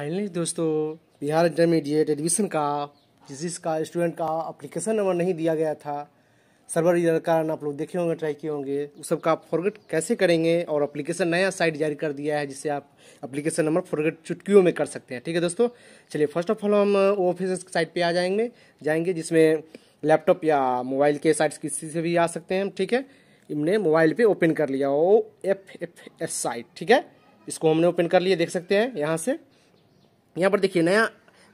finally दोस्तों Bihar intermediate admission का जिसका स्टूडेंट का अप्लीकेशन नंबर नहीं दिया गया था सर्वर इधर कारण आप लोग देखे होंगे ट्राई किए होंगे उस सब का आप फॉरगेट कैसे करेंगे और अप्लीकेशन नया साइट जारी कर दिया है जिससे आप अप्लीकेशन नंबर फॉरगेट चुटकियों में कर सकते हैं ठीक है दोस्तों चलिए फर्स्ट ऑफ ऑल हम वो ऑफिस साइट पे आ जाएंगे जाएंगे जिसमें लैपटॉप या मोबाइल के साइट्स किसी से भी आ सकते हैं ठीक है हमने मोबाइल पर ओपन कर लिया O F F S site ठीक है इसको हमने ओपन कर लिया देख सकते हैं यहाँ से यहाँ पर देखिए नया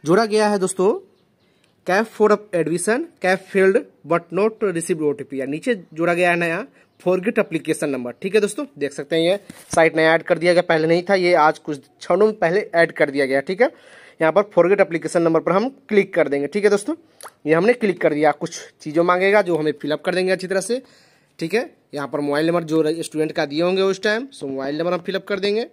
जोड़ा गया है दोस्तों CAF for admission CAF field but not receive O T नीचे जोड़ा गया है नया फॉरगेट अप्लीकेशन नंबर ठीक है दोस्तों देख सकते हैं ये साइट नया ऐड कर दिया गया पहले नहीं था ये आज कुछ क्षणों में पहले ऐड कर दिया गया ठीक है यहाँ पर फॉरगेट अप्लीकेशन नंबर पर हम क्लिक कर देंगे ठीक है दोस्तों ये हमने क्लिक कर दिया कुछ चीज़ों मांगेगा जो हमें फिलअप कर देंगे अच्छी तरह से ठीक है यहाँ पर मोबाइल नंबर जो स्टूडेंट का दिए होंगे उस टाइम सो मोबाइल नंबर हम फिलअप कर देंगे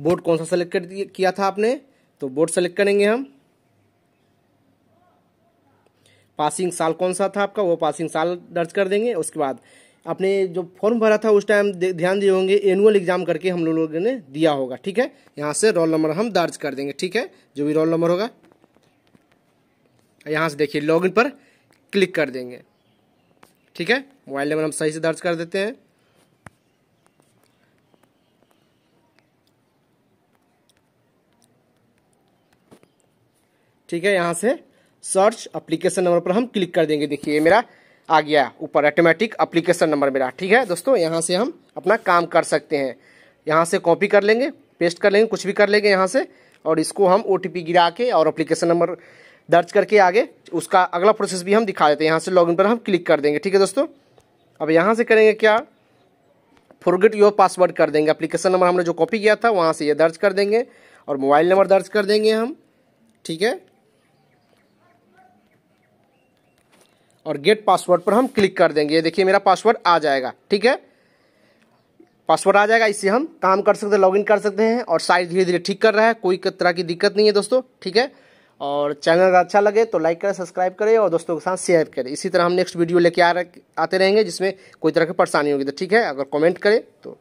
बोर्ड कौन सा सेलेक्ट कर किया था आपने तो बोर्ड सेलेक्ट करेंगे हम पासिंग साल कौन सा था आपका वो पासिंग साल दर्ज कर देंगे उसके बाद आपने जो फॉर्म भरा था उस टाइम ध्यान दिए होंगे एनुअल एग्जाम करके हम लोगों ने दिया होगा ठीक है यहाँ से रोल नंबर हम दर्ज कर देंगे ठीक है जो भी रोल नंबर होगा यहाँ से देखिए लॉगिन पर क्लिक कर देंगे ठीक है मोबाइल नंबर हम सही से दर्ज कर देते हैं ठीक है यहाँ से सर्च अप्लीकेशन नंबर पर हम क्लिक कर देंगे देखिए मेरा आ गया ऊपर ऑटोमेटिक अप्लीकेशन नंबर मेरा ठीक है दोस्तों यहाँ से हम अपना काम कर सकते हैं यहाँ से कॉपी कर लेंगे पेस्ट कर लेंगे कुछ भी कर लेंगे यहाँ से और इसको हम ओ गिरा के और अप्लीकेशन नंबर दर्ज करके आगे उसका अगला प्रोसेस भी हम दिखा देते हैं यहाँ से लॉगिन पर हम क्लिक कर देंगे ठीक है दोस्तों अब यहाँ से करेंगे क्या फॉरगेट योर पासवर्ड कर देंगे अप्लीकेशन नंबर हमने जो कॉपी किया था वहाँ से ये दर्ज कर देंगे और मोबाइल नंबर दर्ज कर देंगे हम ठीक है और गेट पासवर्ड पर हम क्लिक कर देंगे ये देखिए मेरा पासवर्ड आ जाएगा ठीक है पासवर्ड आ जाएगा इससे हम काम कर सकते हैं लॉगिन कर सकते हैं और साइज धीरे धीरे ठीक कर रहा है कोई तरह की दिक्कत नहीं है दोस्तों ठीक है और चैनल अगर अच्छा लगे तो लाइक करें सब्सक्राइब करें और दोस्तों के साथ शेयर करें इसी तरह हम नेक्स्ट वीडियो लेके आ आते रहेंगे जिसमें कोई तरह की परेशानी होगी तो ठीक है अगर कमेंट करें तो